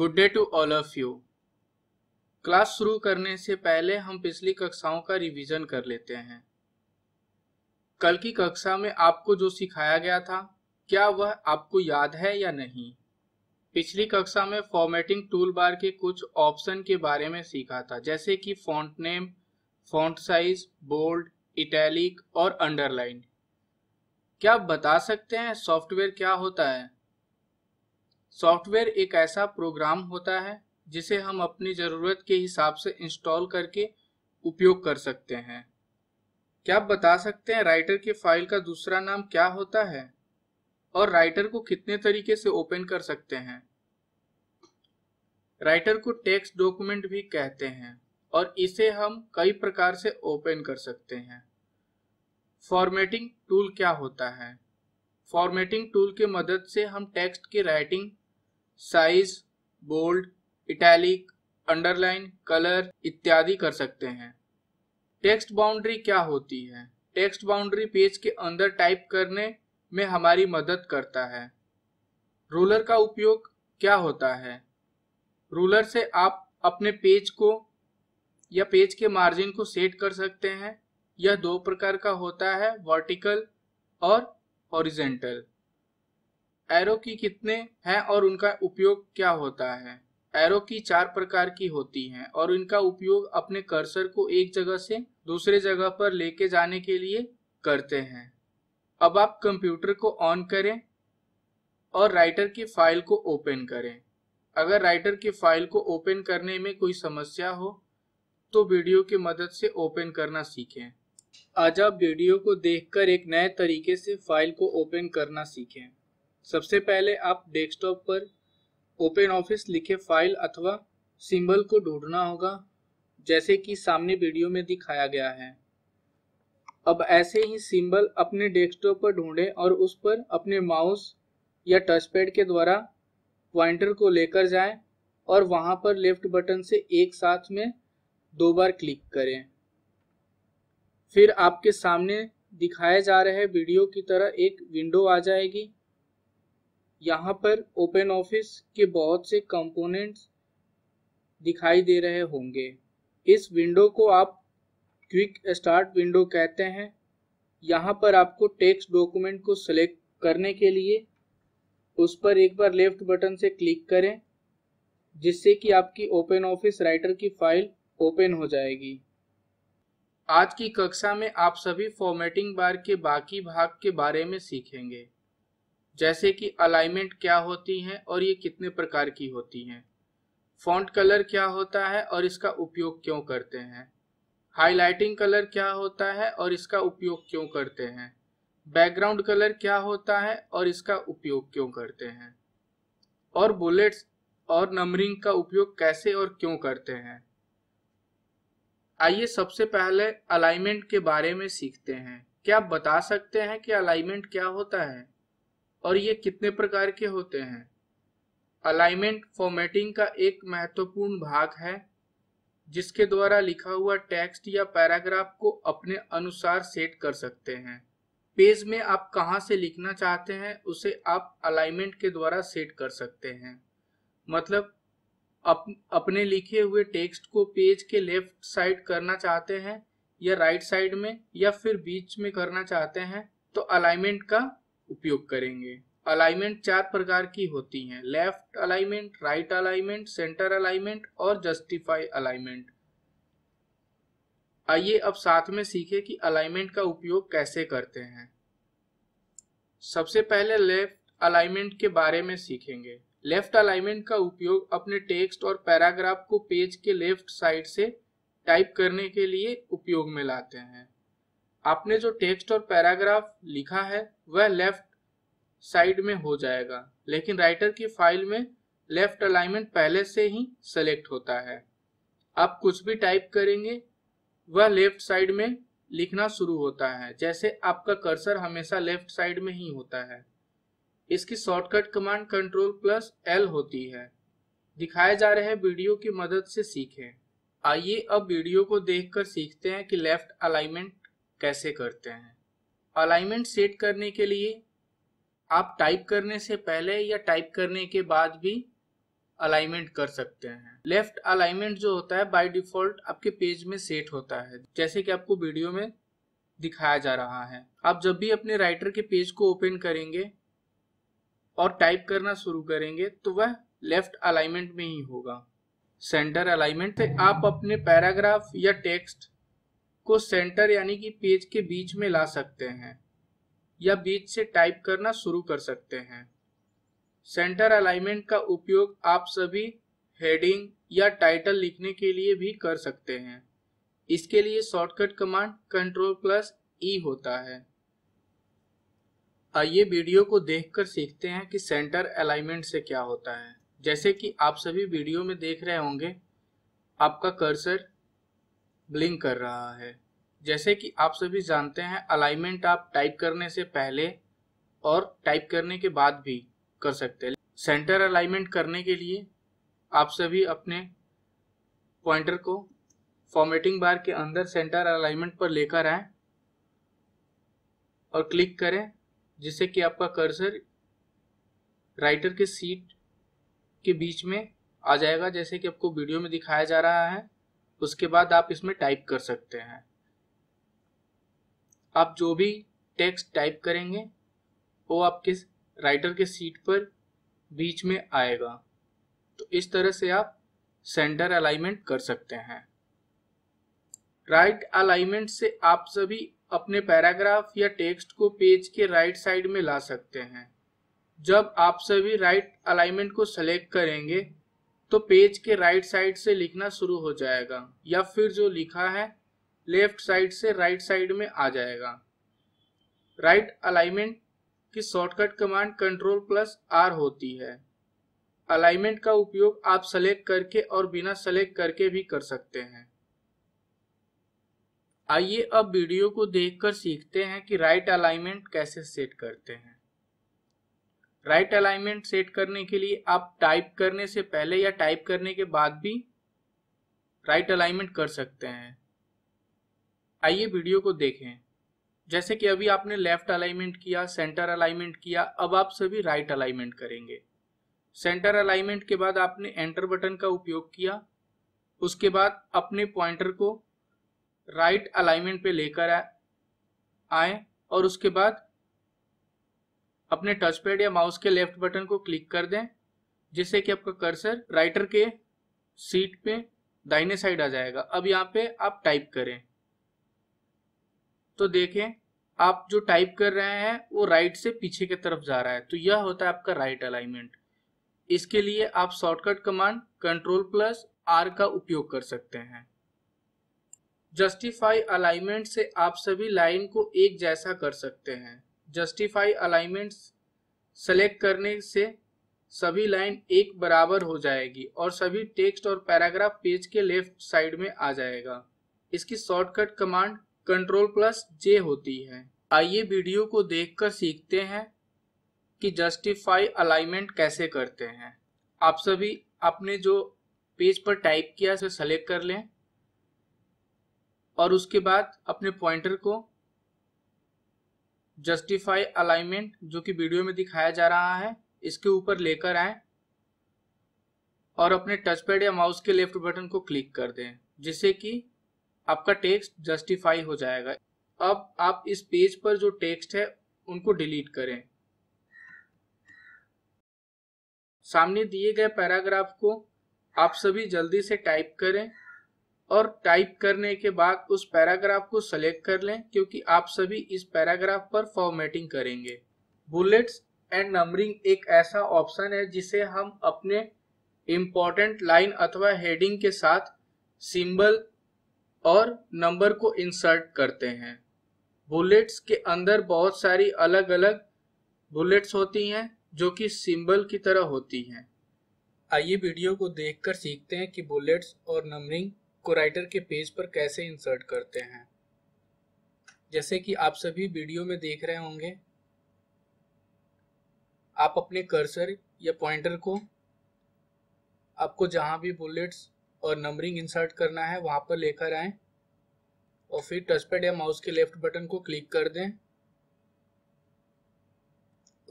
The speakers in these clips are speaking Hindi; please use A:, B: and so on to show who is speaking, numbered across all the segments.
A: good day to all of you class शुरू करने से पहले हम पिछली कक्षाओं का रिवीजन कर लेते हैं कल की कक्षा में आपको जो सिखाया गया था क्या वह आपको याद है या नहीं पिछली कक्षा में फॉर्मेटिंग टूल बार के कुछ ऑप्शन के बारे में सीखा था जैसे कि font name font size bold italic और अंडरलाइन क्या आप बता सकते हैं सॉफ्टवेयर क्या होता है सॉफ्टवेयर एक ऐसा प्रोग्राम होता है जिसे हम अपनी ज़रूरत के हिसाब से इंस्टॉल करके उपयोग कर सकते हैं क्या आप बता सकते हैं राइटर के फाइल का दूसरा नाम क्या होता है और राइटर को कितने तरीके से ओपन कर सकते हैं राइटर को टेक्स्ट डॉक्यूमेंट भी कहते हैं और इसे हम कई प्रकार से ओपन कर सकते हैं फॉर्मेटिंग टूल क्या होता है फॉर्मेटिंग टूल के मदद से हम टेक्स्ट की writing size bold italic underline colour इत्यादि कर सकते हैं टेक्स्ट बाउंड्री क्या होती है टेक्स्ट बाउंड्री पेज के अंदर टाइप करने में हमारी मदद करता है रूलर का उपयोग क्या होता है रूलर से आप अपने पेज को या पेज के मार्जिन को सेट कर सकते हैं यह दो प्रकार का होता है वर्टिकल और हॉरिजेंटल एरो की कितने हैं और उनका उपयोग क्या होता है एरो की चार प्रकार की होती हैं और इनका उपयोग अपने कर्सर को एक जगह से दूसरे जगह पर लेके जाने के लिए करते हैं अब आप कंप्यूटर को ऑन करें और राइटर की फाइल को ओपन करें अगर राइटर की फाइल को ओपन करने में कोई समस्या हो तो वीडियो की मदद से ओपन करना सीखें आज आप वीडियो को देखकर एक नए तरीके से फाइल को ओपन करना सीखें सबसे पहले आप डेस्कटॉप पर ओपन ऑफिस लिखे फाइल अथवा सिंबल को ढूंढना होगा जैसे कि सामने वीडियो में दिखाया गया है अब ऐसे ही सिंबल अपने डेस्कटॉप पर ढूंढें और उस पर अपने माउस या टचपैड के द्वारा पॉइंटर को लेकर जाएं और वहां पर लेफ्ट बटन से एक साथ में दो बार क्लिक करें फिर आपके सामने दिखाए जा रहे वीडियो की तरह एक विंडो आ जाएगी यहाँ पर ओपन ऑफिस के बहुत से कंपोनेंट्स दिखाई दे रहे होंगे इस विंडो को आप क्विक स्टार्ट विंडो कहते हैं यहाँ पर आपको टेक्स्ट डॉक्यूमेंट को सिलेक्ट करने के लिए उस पर एक बार लेफ्ट बटन से क्लिक करें जिससे कि आपकी ओपन ऑफिस राइटर की फाइल ओपन हो जाएगी आज की कक्षा में आप सभी फॉर्मेटिंग बार के बाकी भाग के बारे में सीखेंगे जैसे कि अलाइनमेंट क्या होती है और ये कितने प्रकार की होती हैं फॉन्ट कलर क्या होता है और इसका उपयोग क्यों करते हैं हाईलाइटिंग कलर क्या होता है और इसका उपयोग क्यों करते हैं बैकग्राउंड कलर क्या होता है और इसका उपयोग क्यों करते हैं और बुलेट्स और नंबरिंग का उपयोग कैसे और क्यों करते हैं आइए सबसे पहले अलाइनमेंट के बारे में सीखते हैं क्या आप बता सकते हैं कि अलाइनमेंट क्या होता है और ये कितने प्रकार के होते हैं अलाइनमेंट फॉर्मेटिंग का एक महत्वपूर्ण भाग है जिसके द्वारा लिखा हुआ टेक्स्ट या पैराग्राफ को अपने अनुसार सेट कर सकते हैं पेज में आप कहाँ से लिखना चाहते हैं उसे आप अलाइनमेंट के द्वारा सेट कर सकते हैं मतलब अप, अपने लिखे हुए टेक्स्ट को पेज के लेफ्ट साइड करना चाहते हैं या राइट साइड में या फिर बीच में करना चाहते हैं तो अलाइनमेंट का उपयोग करेंगे अलाइनमेंट चार प्रकार की होती हैं left alignment right alignment centre alignment और जस्टिफाई अलाइनमेंट आइए अब साथ में सीखें कि अलाइनमेंट का उपयोग कैसे करते हैं सबसे पहले लेफ्ट अलाइनमेंट के बारे में सीखेंगे लेफ्ट अलाइनमेंट का उपयोग अपने टेक्स्ट और पैराग्राफ को पेज के लेफ्ट साइड से टाइप करने के लिए उपयोग में लाते हैं आपने जो टेक्स्ट और पैराग्राफ लिखा है वह लेफ्ट साइड में हो जाएगा लेकिन राइटर की फाइल में लेफ्ट अलाइनमेंट पहले से ही सेलेक्ट होता है आप कुछ भी टाइप करेंगे वह लेफ्ट साइड में लिखना शुरू होता है जैसे आपका कर्सर हमेशा लेफ्ट साइड में ही होता है इसकी shortcut command control plus L होती है दिखाए जा रहे वीडियो की मदद से सीखें आइए अब वीडियो को देखकर सीखते हैं कि लेफ्ट अलाइनमेंट कैसे करते हैं अलाइनमेंट सेट करने के लिए आप टाइप करने से पहले या टाइप करने के बाद भी अलाइनमेंट कर सकते हैं लेफ्ट अलाइनमेंट जो होता है बाय डिफॉल्ट आपके पेज में सेट होता है जैसे कि आपको वीडियो में दिखाया जा रहा है आप जब भी अपने राइटर के पेज को ओपन करेंगे और टाइप करना शुरू करेंगे तो वह लेफ्ट अलाइनमेंट में ही होगा सेंटर अलाइनमेंट से आप अपने पैराग्राफ या टेक्स्ट को सेंटर यानी कि पेज के बीच में ला सकते हैं या बीच से टाइप करना शुरू कर सकते हैं सेंटर अलाइनमेंट का उपयोग आप सभी हेडिंग या टाइटल लिखने के लिए भी कर सकते हैं इसके लिए shortcut command control plus E होता है आइए वीडियो को देखकर सीखते हैं कि सेंटर अलाइनमेंट से क्या होता है जैसे कि आप सभी वीडियो में देख रहे होंगे आपका कर्सर ब्लिंक कर रहा है जैसे कि आप सभी जानते हैं अलाइनमेंट आप टाइप करने से पहले और टाइप करने के बाद भी कर सकते हैं सेंटर अलाइनमेंट करने के लिए आप सभी अपने पॉइंटर को फॉर्मेटिंग बार के अंदर सेंटर अलाइनमेंट पर लेकर आए और क्लिक करें जिससे कि आपका कर्सर राइटर के सीट के बीच में आ जाएगा जैसे कि आपको वीडियो में दिखाया जा रहा है उसके बाद आप इसमें टाइप कर सकते हैं आप जो भी टेक्स्ट टाइप करेंगे वो आपके राइटर के सीट पर बीच में आएगा तो इस तरह से आप सेंटर अलाइनमेंट कर सकते हैं राइट right अलाइनमेंट से आप सभी अपने पैराग्राफ या टेक्स्ट को पेज के राइट right साइड में ला सकते हैं जब आप सभी राइट right अलाइनमेंट को सेलेक्ट करेंगे तो पेज के राइट right साइड से लिखना शुरू हो जाएगा या फिर जो लिखा है लेफ्ट साइड से राइट right साइड में आ जाएगा राइट right अलाइनमेंट की shortcut command control plus R होती है अलाइनमेंट का उपयोग आप सेलेक्ट करके और बिना सेलेक्ट करके भी कर सकते हैं आइए अब वीडियो को देखकर सीखते हैं कि राइट right अलाइनमेंट कैसे सेट करते हैं राइट right अलाइनमेंट सेट करने के लिए आप टाइप करने से पहले या टाइप करने के बाद भी राइट right अलाइनमेंट कर सकते हैं आइए वीडियो को देखें जैसे कि अभी आपने लेफ्ट अलाइनमेंट किया सेंटर अलाइनमेंट किया अब आप सभी राइट right अलाइनमेंट करेंगे सेंटर अलाइनमेंट के बाद आपने एंटर बटन का उपयोग किया उसके बाद अपने पॉइंटर को राइट right अलाइनमेंट पे लेकर आए और उसके बाद अपने टच पैड या माउस के लेफ्ट बटन को क्लिक कर दें जिससे कि आपका कर्सर राइटर के सीट पे दाहिने साइड आ जाएगा अब यहाँ पे आप टाइप करें तो देखें आप जो टाइप कर रहे हैं वो राइट से पीछे की तरफ जा रहा है तो यह होता है आपका राइट अलाइनमेंट इसके लिए आप shortcut command control plus R का उपयोग कर सकते हैं जस्टिफाई अलाइनमेंट से आप सभी लाइन को एक जैसा कर सकते हैं जस्टिफाई अलाइनमेंट सेलेक्ट करने से सभी लाइन एक बराबर हो जाएगी और सभी टेक्स्ट और पैराग्राफ पेज के लेफ्ट साइड में आ जाएगा इसकी shortcut command control plus J होती है आइए वीडियो को देखकर सीखते हैं कि जस्टिफाई अलाइनमेंट कैसे करते हैं आप सभी अपने जो पेज पर टाइप किया उसे सेलेक्ट कर लें और उसके बाद अपने पॉइंटर को जस्टिफाई अलाइनमेंट जो कि वीडियो में दिखाया जा रहा है इसके ऊपर लेकर आए और अपने टचपैड या माउस के लेफ्ट बटन को क्लिक कर दें जिससे कि आपका टेक्स्ट जस्टिफाई हो जाएगा अब आप इस पेज पर जो टेक्स्ट है उनको डिलीट करें सामने दिए गए पैराग्राफ को आप सभी जल्दी से टाइप करें और टाइप करने के बाद उस पैराग्राफ को सेलेक्ट कर लें क्योंकि आप सभी इस पैराग्राफ पर फॉर्मेटिंग करेंगे बुलेट्स एंड नंबरिंग एक ऐसा ऑप्शन है जिसे हम अपने इम्पोर्टेंट लाइन अथवा हेडिंग के साथ सिंबल और नंबर को इंसर्ट करते हैं बुलेट्स के अंदर बहुत सारी अलग अलग बुलेट्स होती हैं जो कि सिंबल की तरह होती हैं आइए वीडियो को देखकर सीखते हैं कि बुलेट्स और नंबरिंग को राइटर के पेज पर कैसे इंसर्ट करते हैं जैसे कि आप सभी वीडियो में देख रहे होंगे आप अपने कर्सर या पॉइंटर को आपको जहाँ भी बुलेट्स और नंबरिंग इंसर्ट करना है वहाँ पर लेकर आएँ और फिर टचपैड या माउस के लेफ्ट बटन को क्लिक कर दें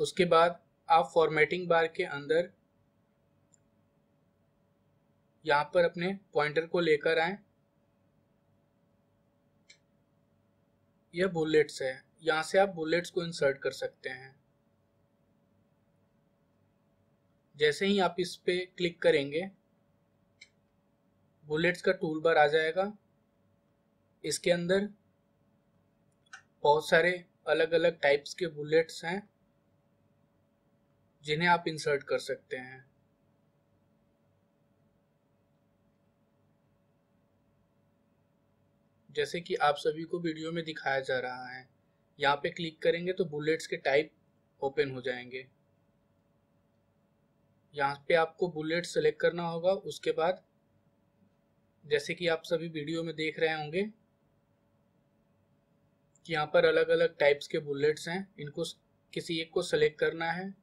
A: उसके बाद आप फॉर्मेटिंग बार के अंदर यहाँ पर अपने पॉइंटर को लेकर आए यह बुलेट्स है यहाँ से आप बुलेट्स को इंसर्ट कर सकते हैं जैसे ही आप इस पर क्लिक करेंगे बुलेट्स का टूल बार आ जाएगा इसके अंदर बहुत सारे अलग अलग टाइप्स के बुलेट्स हैं जिन्हें आप इंसर्ट कर सकते हैं जैसे कि आप सभी को वीडियो में दिखाया जा रहा है यहाँ पे क्लिक करेंगे तो बुलेट्स के टाइप ओपन हो जाएंगे यहाँ पे आपको बुलेट सेलेक्ट करना होगा उसके बाद जैसे कि आप सभी वीडियो में देख रहे होंगे कि यहाँ पर अलग अलग टाइप्स के बुलेट्स हैं इनको किसी एक को सेलेक्ट करना है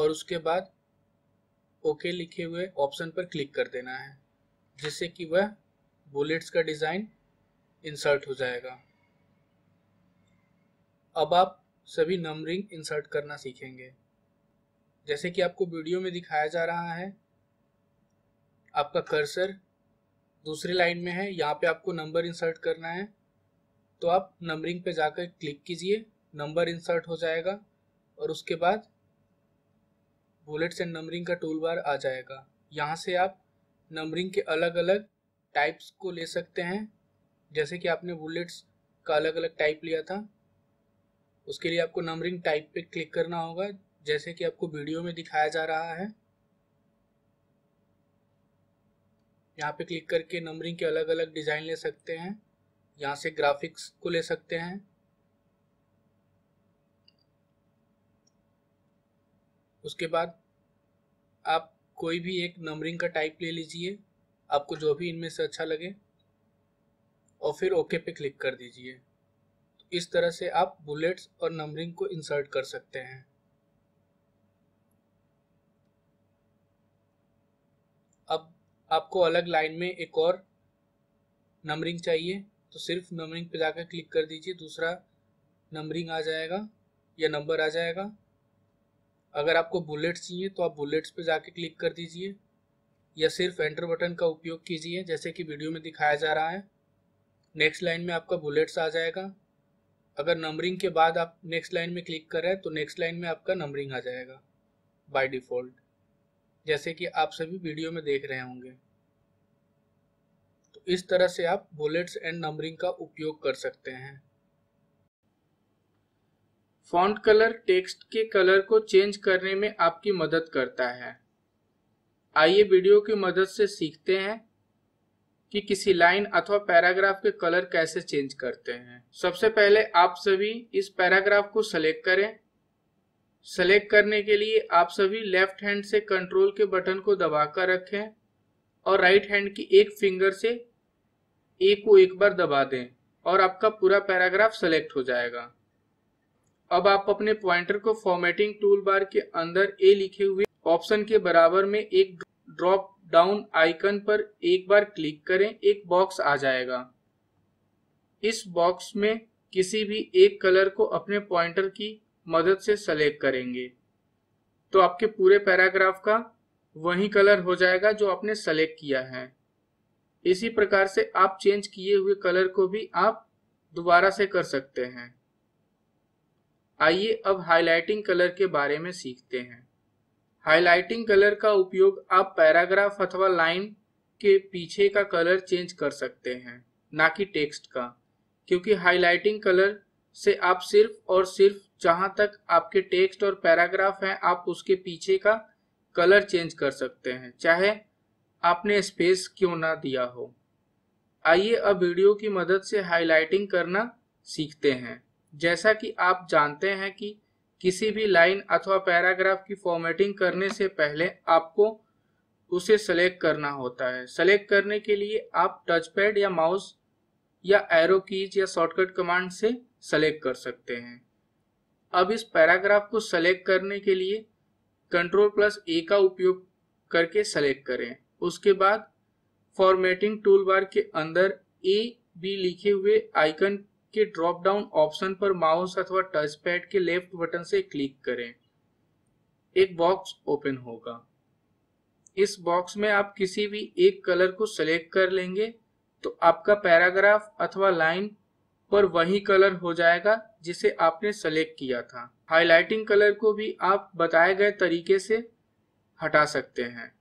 A: और उसके बाद ओके लिखे हुए ऑप्शन पर क्लिक कर देना है जिससे कि वह बुलेट्स का डिज़ाइन इंसर्ट हो जाएगा अब आप सभी नंबरिंग इंसर्ट करना सीखेंगे जैसे कि आपको वीडियो में दिखाया जा रहा है आपका कर्सर दूसरी लाइन में है यहाँ पे आपको नंबर इंसर्ट करना है तो आप नंबरिंग पे जाकर क्लिक कीजिए नंबर इंसर्ट हो जाएगा और उसके बाद बुलेट्स एंड नंबरिंग का टूल बार आ जाएगा यहाँ से आप नंबरिंग के अलग अलग टाइप्स को ले सकते हैं जैसे कि आपने बुलेट्स का अलग अलग टाइप लिया था उसके लिए आपको नंबरिंग टाइप पे क्लिक करना होगा जैसे कि आपको वीडियो में दिखाया जा रहा है यहाँ पे क्लिक करके नंबरिंग के अलग अलग डिज़ाइन ले सकते हैं यहाँ से ग्राफिक्स को ले सकते हैं उसके बाद आप कोई भी एक नंबरिंग का टाइप ले लीजिए आपको जो भी इनमें से अच्छा लगे और फिर ओके पे क्लिक कर दीजिए तो इस तरह से आप बुलेट्स और नंबरिंग को इंसर्ट कर सकते हैं आपको अलग लाइन में एक और नंबरिंग चाहिए तो सिर्फ नंबरिंग पे जाकर क्लिक कर दीजिए दूसरा नंबरिंग आ जाएगा या नंबर आ जाएगा अगर आपको बुलेट्स चाहिए तो आप बुलेट्स पे जाके क्लिक कर दीजिए या सिर्फ एंटर बटन का उपयोग कीजिए जैसे कि वीडियो में दिखाया जा रहा है नेक्स्ट लाइन में आपका बुलेट्स आ जाएगा अगर नंबरिंग के बाद आप नेक्स्ट लाइन में क्लिक कर रहे हैं तो नेक्स्ट लाइन में आपका नंबरिंग आ जाएगा बाय डिफ़ॉल्ट जैसे कि आप सभी वीडियो में देख रहे होंगे तो इस तरह से आप बुलेट्स एंड नंबरिंग का उपयोग कर सकते हैं फॉन्ट कलर टेक्स्ट के कलर को चेंज करने में आपकी मदद करता है आइए वीडियो की मदद से सीखते हैं कि किसी लाइन अथवा पैराग्राफ के कलर कैसे चेंज करते हैं सबसे पहले आप सभी इस पैराग्राफ को सेलेक्ट करें सेलेक्ट करने के लिए आप सभी लेफ्ट हैंड से कंट्रोल के बटन को दबाकर रखें और राइट हैंड की एक फिंगर से ए को एक बार दबा दें और आपका पूरा पैराग्राफ सेलेक्ट हो जाएगा अब आप अपने पॉइंटर को फॉर्मेटिंग टूल बार के अंदर ए लिखे हुए ऑप्शन के बराबर में एक ड्रॉप डाउन आइकन पर एक बार क्लिक करें एक बॉक्स आ जाएगा इस बॉक्स में किसी भी एक कलर को अपने पॉइंटर की मदद से सेलेक्ट करेंगे तो आपके पूरे पैराग्राफ का वही कलर हो जाएगा जो आपने सेलेक्ट किया है इसी प्रकार से आप चेंज किए हुए कलर को भी आप दोबारा से कर सकते हैं आइए अब हाइलाइटिंग कलर के बारे में सीखते हैं हाइलाइटिंग कलर का उपयोग आप पैराग्राफ अथवा लाइन के पीछे का कलर चेंज कर सकते हैं ना कि टेक्स्ट का क्योंकि हाइलाइटिंग कलर से आप सिर्फ और सिर्फ जहां तक आपके टेक्स्ट और पैराग्राफ है आप उसके पीछे का कलर चेंज कर सकते हैं चाहे आपने स्पेस क्यों ना दिया हो आइए अब वीडियो की मदद से हाईलाइटिंग करना सीखते हैं जैसा कि आप जानते हैं कि किसी भी लाइन अथवा पैराग्राफ की फॉर्मेटिंग करने से पहले आपको उसे सेलेक्ट करना होता है सेलेक्ट करने के लिए आप टच पैड या माउस या एरो कीज या शॉर्टकट कमांड से सेलेक्ट कर सकते हैं अब इस पैराग्राफ को सेलेक्ट करने के लिए कंट्रोल प्लस ए का उपयोग करके सेलेक्ट करें उसके बाद फॉर्मेटिंग टूल बार के अंदर ए बी लिखे हुए आइकन के ड्रॉप डाउन ऑप्शन पर माउस अथवा टच पैड के लेफ्ट बटन से क्लिक करें एक बॉक्स ओपन होगा इस बॉक्स में आप किसी भी एक कलर को सेलेक्ट कर लेंगे तो आपका पैराग्राफ अथवा लाइन पर वही कलर हो जाएगा जिसे आपने सेलेक्ट किया था हाईलाइटिंग कलर को भी आप बताए गए तरीके से हटा सकते हैं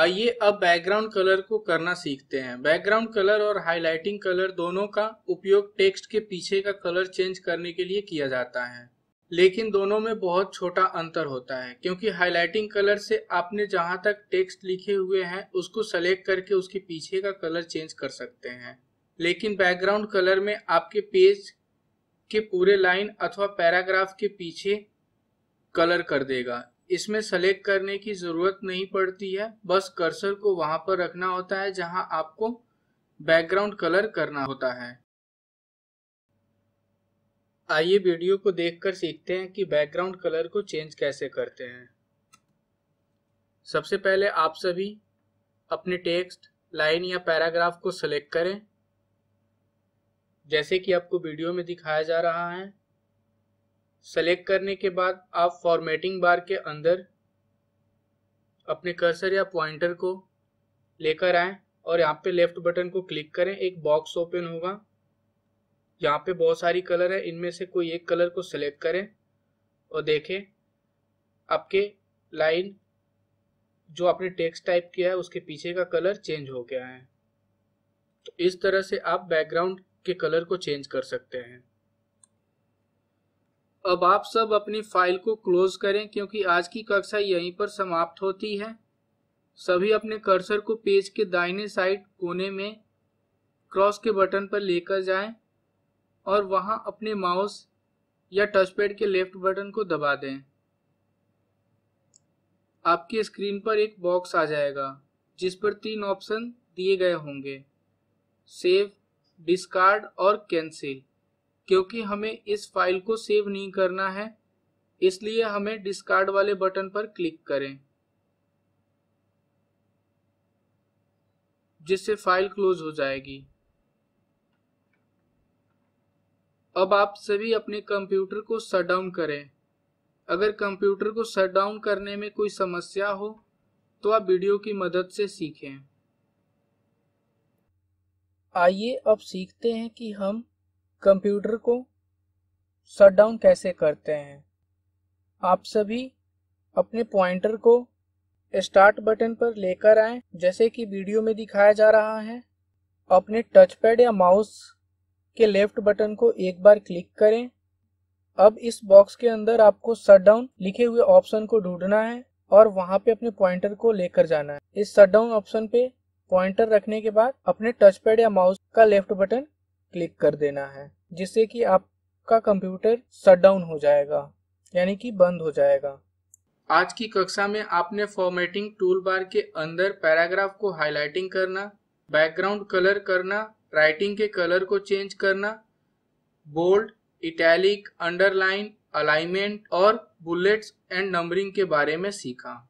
A: आइए अब बैकग्राउंड कलर को करना सीखते हैं बैकग्राउंड कलर और हाईलाइटिंग कलर दोनों का उपयोग टेक्स्ट के पीछे का कलर चेंज करने के लिए किया जाता है लेकिन दोनों में बहुत छोटा अंतर होता है क्योंकि हाईलाइटिंग कलर से आपने जहां तक टेक्स्ट लिखे हुए हैं उसको सेलेक्ट करके उसके पीछे का कलर चेंज कर सकते हैं लेकिन बैकग्राउंड कलर में आपके पेज के पूरे लाइन अथवा पैराग्राफ के पीछे कलर कर देगा इसमें सेलेक्ट करने की ज़रूरत नहीं पड़ती है बस कर्सर को वहां पर रखना होता है जहां आपको बैकग्राउंड कलर करना होता है आइए वीडियो को देखकर सीखते हैं कि बैकग्राउंड कलर को चेंज कैसे करते हैं सबसे पहले आप सभी अपने टेक्स्ट लाइन या पैराग्राफ को सिलेक्ट करें जैसे कि आपको वीडियो में दिखाया जा रहा है सेलेक्ट करने के बाद आप फॉर्मेटिंग बार के अंदर अपने कर्सर या पॉइंटर को लेकर आएं और यहाँ पे लेफ्ट बटन को क्लिक करें एक बॉक्स ओपन होगा यहाँ पे बहुत सारी कलर है इनमें से कोई एक कलर को सिलेक्ट करें और देखें आपके लाइन जो आपने टेक्स्ट टाइप किया है उसके पीछे का कलर चेंज हो गया है तो इस तरह से आप बैकग्राउंड के कलर को चेंज कर सकते हैं अब आप सब अपनी फाइल को क्लोज करें क्योंकि आज की कक्षा यहीं पर समाप्त होती है सभी अपने कर्सर को पेज के दाहिने साइड कोने में क्रॉस के बटन पर लेकर जाएं और वहां अपने माउस या टचपैड के लेफ्ट बटन को दबा दें आपकी स्क्रीन पर एक बॉक्स आ जाएगा जिस पर तीन ऑप्शन दिए गए होंगे सेव डिस्कार्ड और कैंसिल क्योंकि हमें इस फाइल को सेव नहीं करना है इसलिए हमें डिस्कार्ड वाले बटन पर क्लिक करें जिससे फाइल क्लोज हो जाएगी अब आप सभी अपने कंप्यूटर को शट डाउन करें अगर कंप्यूटर को शट डाउन करने में कोई समस्या हो तो आप वीडियो की मदद से सीखें आइए अब सीखते हैं कि हम कंप्यूटर को शटडाउन कैसे करते हैं आप सभी अपने पॉइंटर को स्टार्ट बटन पर लेकर आएं जैसे कि वीडियो में दिखाया जा रहा है अपने टचपैड या माउस के लेफ्ट बटन को एक बार क्लिक करें अब इस बॉक्स के अंदर आपको शटडाउन लिखे हुए ऑप्शन को ढूंढना है और वहां पे अपने पॉइंटर को लेकर जाना है इस शटडाउन ऑप्शन पे पॉइंटर रखने के बाद अपने टच पैड या माउस का लेफ्ट बटन क्लिक कर देना है जिससे कि आपका कंप्यूटर शटडाउन हो जाएगा यानी कि बंद हो जाएगा आज की कक्षा में आपने फॉर्मेटिंग टूल बार के अंदर पैराग्राफ को हाईलाइटिंग करना बैकग्राउंड कलर करना राइटिंग के कलर को चेंज करना बोल्ड इटैलिक अंडरलाइन अलाइनमेंट और बुलेट्स एंड नंबरिंग के बारे में सीखा